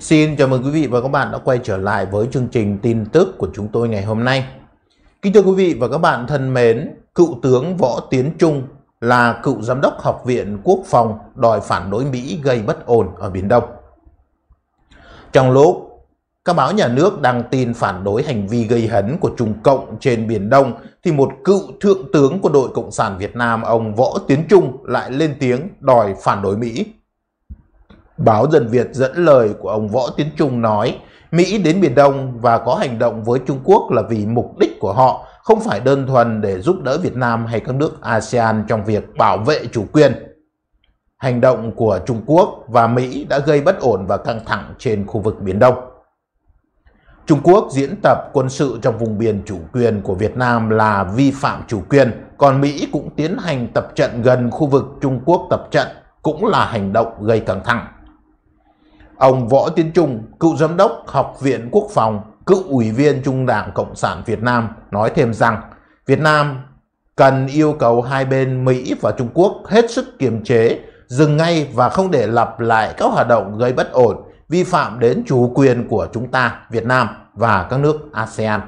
Xin chào mừng quý vị và các bạn đã quay trở lại với chương trình tin tức của chúng tôi ngày hôm nay. Kính thưa quý vị và các bạn thân mến, cựu tướng Võ Tiến Trung là cựu giám đốc Học viện Quốc phòng đòi phản đối Mỹ gây bất ổn ở Biển Đông. Trong lúc các báo nhà nước đăng tin phản đối hành vi gây hấn của Trung Cộng trên Biển Đông thì một cựu thượng tướng của đội Cộng sản Việt Nam ông Võ Tiến Trung lại lên tiếng đòi phản đối Mỹ Báo Dân Việt dẫn lời của ông Võ Tiến Trung nói, Mỹ đến Biển Đông và có hành động với Trung Quốc là vì mục đích của họ không phải đơn thuần để giúp đỡ Việt Nam hay các nước ASEAN trong việc bảo vệ chủ quyền. Hành động của Trung Quốc và Mỹ đã gây bất ổn và căng thẳng trên khu vực Biển Đông. Trung Quốc diễn tập quân sự trong vùng biển chủ quyền của Việt Nam là vi phạm chủ quyền, còn Mỹ cũng tiến hành tập trận gần khu vực Trung Quốc tập trận cũng là hành động gây căng thẳng. Ông Võ Tiến Trung, cựu giám đốc Học viện Quốc phòng, cựu ủy viên Trung đảng Cộng sản Việt Nam nói thêm rằng Việt Nam cần yêu cầu hai bên Mỹ và Trung Quốc hết sức kiềm chế, dừng ngay và không để lặp lại các hoạt động gây bất ổn, vi phạm đến chủ quyền của chúng ta, Việt Nam và các nước ASEAN.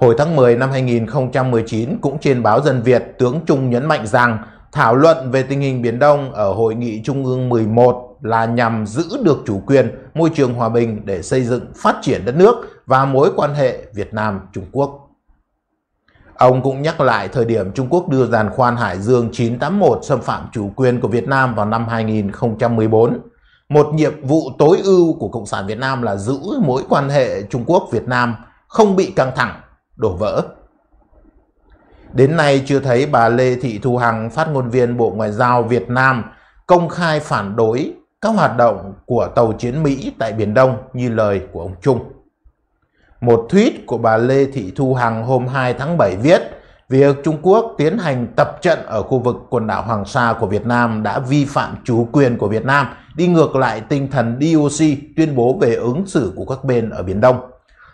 Hồi tháng 10 năm 2019, cũng trên báo Dân Việt, tướng Trung nhấn mạnh rằng thảo luận về tình hình Biển Đông ở Hội nghị Trung ương 11 là nhằm giữ được chủ quyền, môi trường hòa bình để xây dựng phát triển đất nước và mối quan hệ Việt Nam-Trung Quốc. Ông cũng nhắc lại thời điểm Trung Quốc đưa giàn khoan Hải Dương 981 xâm phạm chủ quyền của Việt Nam vào năm 2014. Một nhiệm vụ tối ưu của Cộng sản Việt Nam là giữ mối quan hệ Trung Quốc-Việt Nam không bị căng thẳng, đổ vỡ. Đến nay chưa thấy bà Lê Thị Thu Hằng, phát ngôn viên Bộ Ngoại giao Việt Nam, công khai phản đối các hoạt động của tàu chiến Mỹ tại Biển Đông như lời của ông Trung. Một tweet của bà Lê Thị Thu Hằng hôm 2 tháng 7 viết Việc Trung Quốc tiến hành tập trận ở khu vực quần đảo Hoàng Sa của Việt Nam đã vi phạm chủ quyền của Việt Nam, đi ngược lại tinh thần DOC tuyên bố về ứng xử của các bên ở Biển Đông,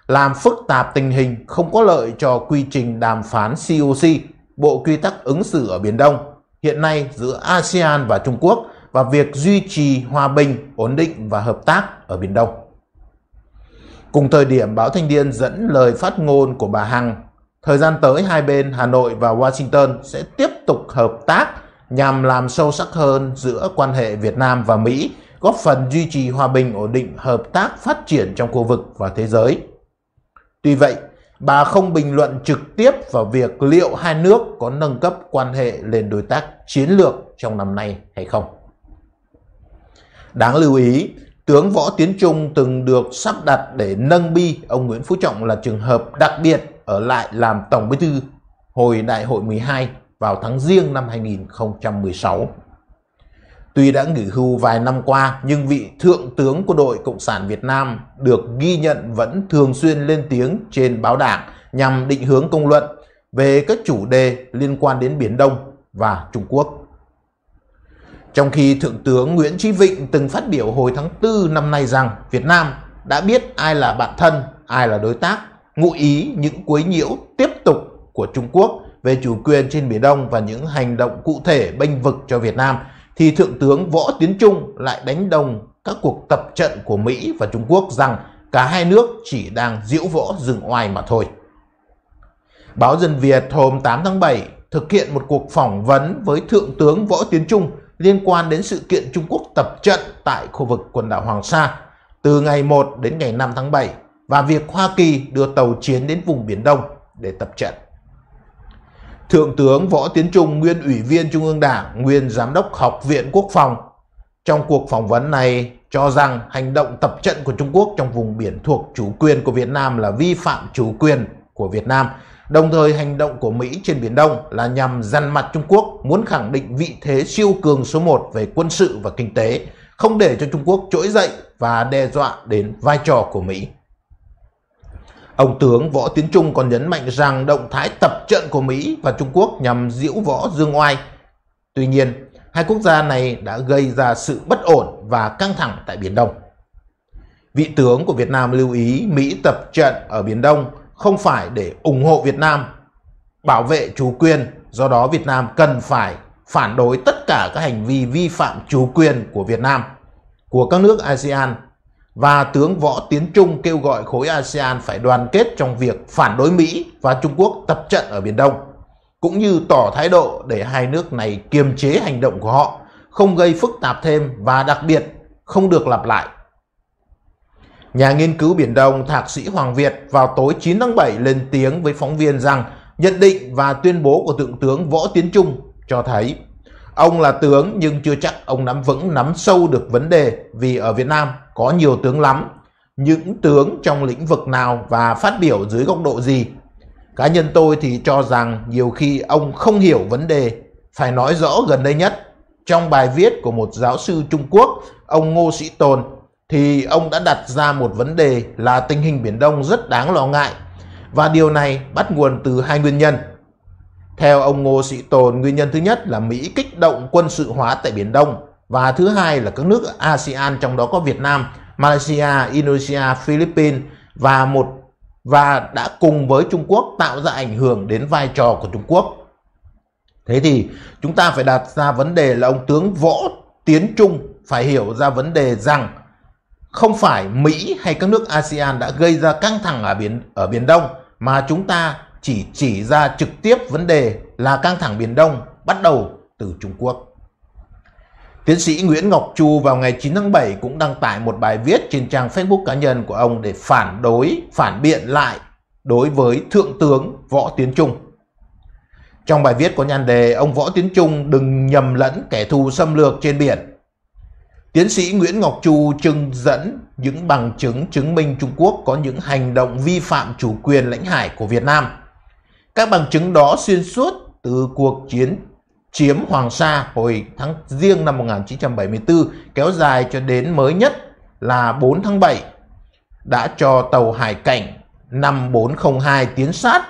làm phức tạp tình hình không có lợi cho quy trình đàm phán COC, Bộ Quy tắc ứng xử ở Biển Đông, hiện nay giữa ASEAN và Trung Quốc và việc duy trì hòa bình, ổn định và hợp tác ở Biển Đông. Cùng thời điểm báo Thanh Niên dẫn lời phát ngôn của bà Hằng, thời gian tới hai bên Hà Nội và Washington sẽ tiếp tục hợp tác nhằm làm sâu sắc hơn giữa quan hệ Việt Nam và Mỹ, góp phần duy trì hòa bình, ổn định, hợp tác phát triển trong khu vực và thế giới. Tuy vậy, bà không bình luận trực tiếp vào việc liệu hai nước có nâng cấp quan hệ lên đối tác chiến lược trong năm nay hay không. Đáng lưu ý, tướng Võ Tiến Trung từng được sắp đặt để nâng bi ông Nguyễn Phú Trọng là trường hợp đặc biệt ở lại làm Tổng Bí Thư hồi Đại hội 12 vào tháng riêng năm 2016. Tuy đã nghỉ hưu vài năm qua, nhưng vị Thượng tướng của đội Cộng sản Việt Nam được ghi nhận vẫn thường xuyên lên tiếng trên báo đảng nhằm định hướng công luận về các chủ đề liên quan đến Biển Đông và Trung Quốc. Trong khi Thượng tướng Nguyễn Chí Vịnh từng phát biểu hồi tháng 4 năm nay rằng Việt Nam đã biết ai là bạn thân, ai là đối tác, ngụ ý những quấy nhiễu tiếp tục của Trung Quốc về chủ quyền trên Biển Đông và những hành động cụ thể bênh vực cho Việt Nam, thì Thượng tướng Võ Tiến Trung lại đánh đồng các cuộc tập trận của Mỹ và Trung Quốc rằng cả hai nước chỉ đang diễu võ rừng oai mà thôi. Báo Dân Việt hôm 8 tháng 7 thực hiện một cuộc phỏng vấn với Thượng tướng Võ Tiến Trung liên quan đến sự kiện Trung Quốc tập trận tại khu vực quần đảo Hoàng Sa từ ngày 1 đến ngày 5 tháng 7 và việc Hoa Kỳ đưa tàu chiến đến vùng Biển Đông để tập trận. Thượng tướng Võ Tiến Trung, nguyên Ủy viên Trung ương Đảng, nguyên Giám đốc Học viện Quốc phòng, trong cuộc phỏng vấn này cho rằng hành động tập trận của Trung Quốc trong vùng biển thuộc chủ quyền của Việt Nam là vi phạm chủ quyền của Việt Nam Đồng thời hành động của Mỹ trên Biển Đông là nhằm dằn mặt Trung Quốc muốn khẳng định vị thế siêu cường số 1 về quân sự và kinh tế, không để cho Trung Quốc trỗi dậy và đe dọa đến vai trò của Mỹ. Ông tướng Võ Tiến Trung còn nhấn mạnh rằng động thái tập trận của Mỹ và Trung Quốc nhằm diễu võ dương oai. Tuy nhiên, hai quốc gia này đã gây ra sự bất ổn và căng thẳng tại Biển Đông. Vị tướng của Việt Nam lưu ý Mỹ tập trận ở Biển Đông không phải để ủng hộ Việt Nam bảo vệ chủ quyền, do đó Việt Nam cần phải phản đối tất cả các hành vi vi phạm chủ quyền của Việt Nam, của các nước ASEAN và tướng Võ Tiến Trung kêu gọi khối ASEAN phải đoàn kết trong việc phản đối Mỹ và Trung Quốc tập trận ở Biển Đông, cũng như tỏ thái độ để hai nước này kiềm chế hành động của họ, không gây phức tạp thêm và đặc biệt không được lặp lại Nhà nghiên cứu Biển Đông Thạc sĩ Hoàng Việt vào tối 9 tháng 7 lên tiếng với phóng viên rằng nhận định và tuyên bố của Thượng tướng Võ Tiến Trung cho thấy ông là tướng nhưng chưa chắc ông nắm vững nắm sâu được vấn đề vì ở Việt Nam có nhiều tướng lắm, những tướng trong lĩnh vực nào và phát biểu dưới góc độ gì. Cá nhân tôi thì cho rằng nhiều khi ông không hiểu vấn đề, phải nói rõ gần đây nhất. Trong bài viết của một giáo sư Trung Quốc, ông Ngô Sĩ Tồn thì ông đã đặt ra một vấn đề là tình hình Biển Đông rất đáng lo ngại và điều này bắt nguồn từ hai nguyên nhân. Theo ông Ngô Sĩ Tồn, nguyên nhân thứ nhất là Mỹ kích động quân sự hóa tại Biển Đông và thứ hai là các nước ASEAN trong đó có Việt Nam, Malaysia, Indonesia, Philippines và một và đã cùng với Trung Quốc tạo ra ảnh hưởng đến vai trò của Trung Quốc. Thế thì chúng ta phải đặt ra vấn đề là ông tướng Võ Tiến Trung phải hiểu ra vấn đề rằng không phải Mỹ hay các nước ASEAN đã gây ra căng thẳng ở biển ở biển Đông mà chúng ta chỉ chỉ ra trực tiếp vấn đề là căng thẳng biển Đông bắt đầu từ Trung Quốc. Tiến sĩ Nguyễn Ngọc Chu vào ngày 9 tháng 7 cũng đăng tải một bài viết trên trang Facebook cá nhân của ông để phản đối, phản biện lại đối với Thượng tướng Võ Tiến Trung. Trong bài viết có nhan đề ông Võ Tiến Trung đừng nhầm lẫn kẻ thù xâm lược trên biển Tiến sĩ Nguyễn Ngọc Chu trưng dẫn những bằng chứng chứng minh Trung Quốc có những hành động vi phạm chủ quyền lãnh hải của Việt Nam. Các bằng chứng đó xuyên suốt từ cuộc chiến chiếm Hoàng Sa hồi tháng riêng năm 1974 kéo dài cho đến mới nhất là 4 tháng 7 đã cho tàu hải cảnh 5402 tiến sát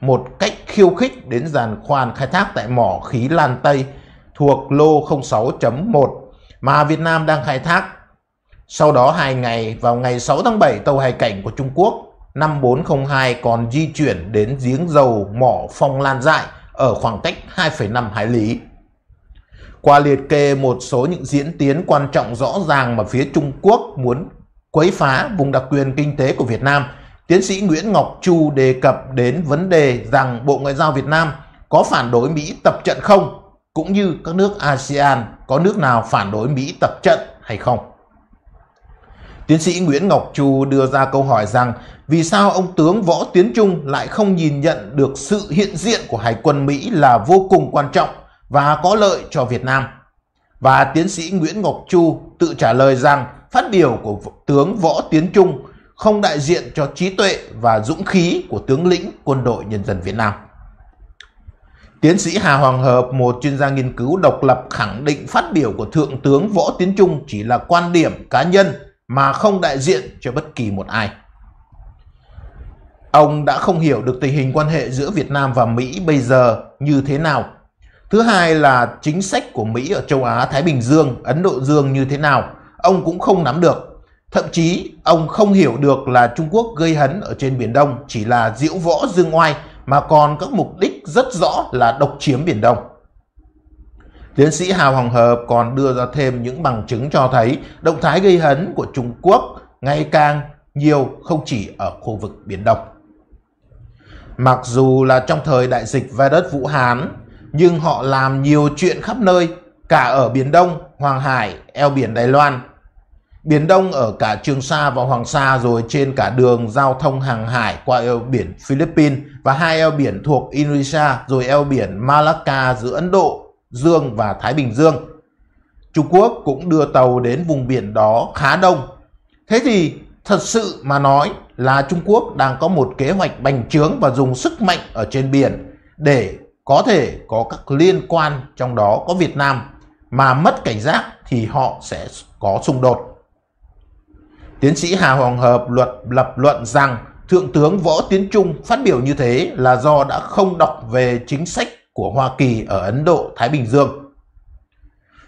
một cách khiêu khích đến giàn khoan khai thác tại mỏ khí Lan Tây thuộc lô 06.1 mà Việt Nam đang khai thác. Sau đó hai ngày, vào ngày 6 tháng 7, tàu hải cảnh của Trung Quốc 5402 còn di chuyển đến giếng dầu mỏ Phong Lan Dại ở khoảng cách 2,5 hải lý. Qua liệt kê một số những diễn tiến quan trọng rõ ràng mà phía Trung Quốc muốn quấy phá vùng đặc quyền kinh tế của Việt Nam, tiến sĩ Nguyễn Ngọc Chu đề cập đến vấn đề rằng Bộ Ngoại giao Việt Nam có phản đối Mỹ tập trận không cũng như các nước ASEAN có nước nào phản đối Mỹ tập trận hay không. Tiến sĩ Nguyễn Ngọc Chu đưa ra câu hỏi rằng vì sao ông tướng Võ Tiến Trung lại không nhìn nhận được sự hiện diện của Hải quân Mỹ là vô cùng quan trọng và có lợi cho Việt Nam. Và tiến sĩ Nguyễn Ngọc Chu tự trả lời rằng phát biểu của tướng Võ Tiến Trung không đại diện cho trí tuệ và dũng khí của tướng lĩnh quân đội nhân dân Việt Nam. Tiến sĩ Hà Hoàng Hợp, một chuyên gia nghiên cứu độc lập khẳng định phát biểu của Thượng tướng Võ Tiến Trung chỉ là quan điểm cá nhân mà không đại diện cho bất kỳ một ai. Ông đã không hiểu được tình hình quan hệ giữa Việt Nam và Mỹ bây giờ như thế nào. Thứ hai là chính sách của Mỹ ở châu Á, Thái Bình Dương, Ấn Độ Dương như thế nào, ông cũng không nắm được. Thậm chí, ông không hiểu được là Trung Quốc gây hấn ở trên Biển Đông chỉ là diễu võ dương oai mà còn các mục đích rất rõ là độc chiếm Biển Đông. Tiến sĩ Hào Hồng Hợp còn đưa ra thêm những bằng chứng cho thấy động thái gây hấn của Trung Quốc ngày càng nhiều không chỉ ở khu vực Biển Đông. Mặc dù là trong thời đại dịch vai đất Vũ Hán, nhưng họ làm nhiều chuyện khắp nơi, cả ở Biển Đông, Hoàng Hải, eo biển Đài Loan Biển Đông ở cả Trường Sa và Hoàng Sa rồi trên cả đường giao thông hàng hải qua eo biển Philippines và hai eo biển thuộc Indonesia rồi eo biển Malacca giữa Ấn Độ Dương và Thái Bình Dương. Trung Quốc cũng đưa tàu đến vùng biển đó khá đông. Thế thì thật sự mà nói là Trung Quốc đang có một kế hoạch bành trướng và dùng sức mạnh ở trên biển để có thể có các liên quan trong đó có Việt Nam mà mất cảnh giác thì họ sẽ có xung đột. Tiến sĩ Hà Hoàng Hợp luật lập luận rằng Thượng tướng Võ Tiến Trung phát biểu như thế là do đã không đọc về chính sách của Hoa Kỳ ở Ấn Độ, Thái Bình Dương.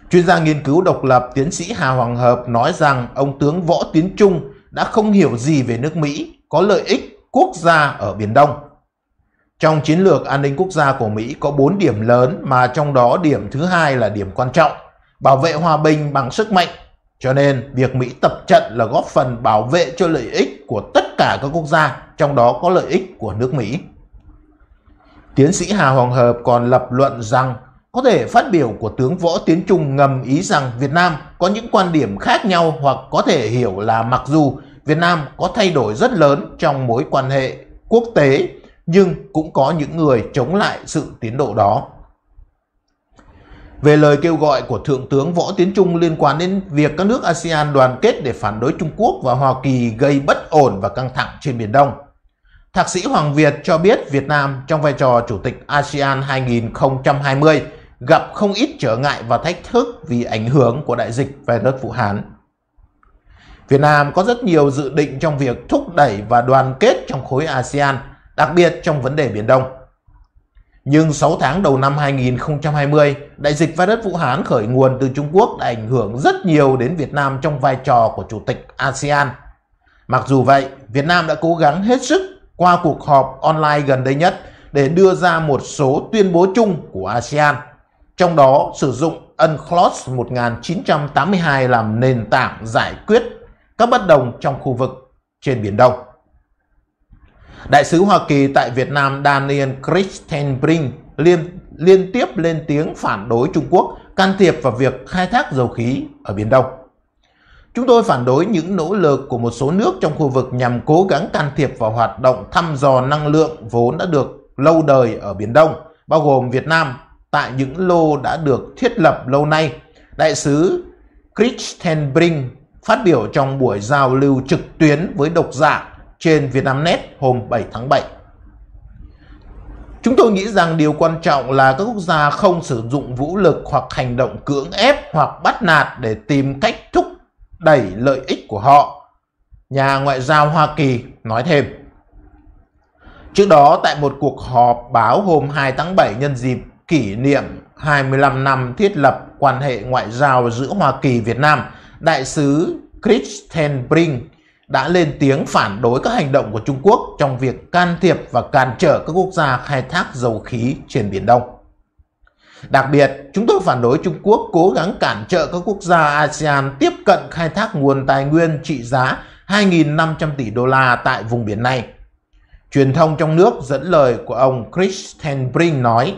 Chuyên gia nghiên cứu độc lập tiến sĩ Hà Hoàng Hợp nói rằng ông tướng Võ Tiến Trung đã không hiểu gì về nước Mỹ có lợi ích quốc gia ở Biển Đông. Trong chiến lược an ninh quốc gia của Mỹ có 4 điểm lớn mà trong đó điểm thứ hai là điểm quan trọng, bảo vệ hòa bình bằng sức mạnh cho nên, việc Mỹ tập trận là góp phần bảo vệ cho lợi ích của tất cả các quốc gia, trong đó có lợi ích của nước Mỹ. Tiến sĩ Hà Hoàng Hợp còn lập luận rằng có thể phát biểu của tướng Võ Tiến Trung ngầm ý rằng Việt Nam có những quan điểm khác nhau hoặc có thể hiểu là mặc dù Việt Nam có thay đổi rất lớn trong mối quan hệ quốc tế nhưng cũng có những người chống lại sự tiến độ đó về lời kêu gọi của Thượng tướng Võ Tiến Trung liên quan đến việc các nước ASEAN đoàn kết để phản đối Trung Quốc và Hoa Kỳ gây bất ổn và căng thẳng trên Biển Đông. Thạc sĩ Hoàng Việt cho biết Việt Nam trong vai trò Chủ tịch ASEAN 2020 gặp không ít trở ngại và thách thức vì ảnh hưởng của đại dịch virus Vũ Hán. Việt Nam có rất nhiều dự định trong việc thúc đẩy và đoàn kết trong khối ASEAN, đặc biệt trong vấn đề Biển Đông. Nhưng 6 tháng đầu năm 2020, đại dịch virus Vũ Hán khởi nguồn từ Trung Quốc đã ảnh hưởng rất nhiều đến Việt Nam trong vai trò của Chủ tịch ASEAN. Mặc dù vậy, Việt Nam đã cố gắng hết sức qua cuộc họp online gần đây nhất để đưa ra một số tuyên bố chung của ASEAN, trong đó sử dụng UNCLOS 1982 làm nền tảng giải quyết các bất đồng trong khu vực trên Biển Đông. Đại sứ Hoa Kỳ tại Việt Nam Daniel Christenbrink liên, liên tiếp lên tiếng phản đối Trung Quốc can thiệp vào việc khai thác dầu khí ở Biển Đông. Chúng tôi phản đối những nỗ lực của một số nước trong khu vực nhằm cố gắng can thiệp vào hoạt động thăm dò năng lượng vốn đã được lâu đời ở Biển Đông, bao gồm Việt Nam, tại những lô đã được thiết lập lâu nay. Đại sứ Christenbrink phát biểu trong buổi giao lưu trực tuyến với độc giả trên Vietnamnet hôm 7 tháng 7. Chúng tôi nghĩ rằng điều quan trọng là các quốc gia không sử dụng vũ lực hoặc hành động cưỡng ép hoặc bắt nạt để tìm cách thúc đẩy lợi ích của họ. Nhà ngoại giao Hoa Kỳ nói thêm. Trước đó tại một cuộc họp báo hôm 2 tháng 7 nhân dịp kỷ niệm 25 năm thiết lập quan hệ ngoại giao giữa Hoa Kỳ Việt Nam, đại sứ Christian Brink đã lên tiếng phản đối các hành động của Trung Quốc trong việc can thiệp và cản trở các quốc gia khai thác dầu khí trên Biển Đông. Đặc biệt, chúng tôi phản đối Trung Quốc cố gắng cản trở các quốc gia ASEAN tiếp cận khai thác nguồn tài nguyên trị giá 2.500 tỷ đô la tại vùng biển này. Truyền thông trong nước dẫn lời của ông Chris Brink nói,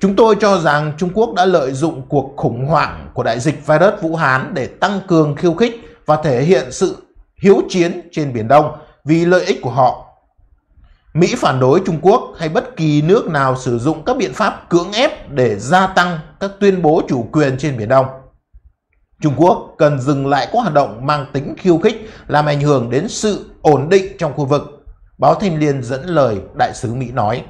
Chúng tôi cho rằng Trung Quốc đã lợi dụng cuộc khủng hoảng của đại dịch virus Vũ Hán để tăng cường khiêu khích và thể hiện sự hiếu chiến trên Biển Đông vì lợi ích của họ. Mỹ phản đối Trung Quốc hay bất kỳ nước nào sử dụng các biện pháp cưỡng ép để gia tăng các tuyên bố chủ quyền trên Biển Đông. Trung Quốc cần dừng lại các hoạt động mang tính khiêu khích làm ảnh hưởng đến sự ổn định trong khu vực, báo Thanh Liên dẫn lời đại sứ Mỹ nói.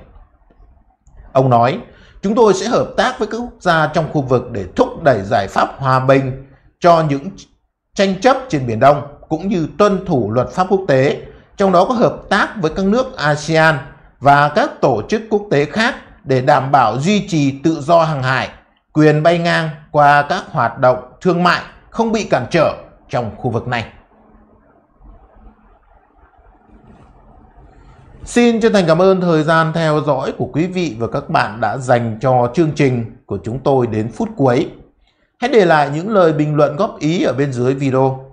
Ông nói, chúng tôi sẽ hợp tác với các quốc gia trong khu vực để thúc đẩy giải pháp hòa bình cho những tranh chấp trên Biển Đông cũng như tuân thủ luật pháp quốc tế, trong đó có hợp tác với các nước ASEAN và các tổ chức quốc tế khác để đảm bảo duy trì tự do hàng hải, quyền bay ngang qua các hoạt động thương mại không bị cản trở trong khu vực này. Xin chân thành cảm ơn thời gian theo dõi của quý vị và các bạn đã dành cho chương trình của chúng tôi đến phút cuối. Hãy để lại những lời bình luận góp ý ở bên dưới video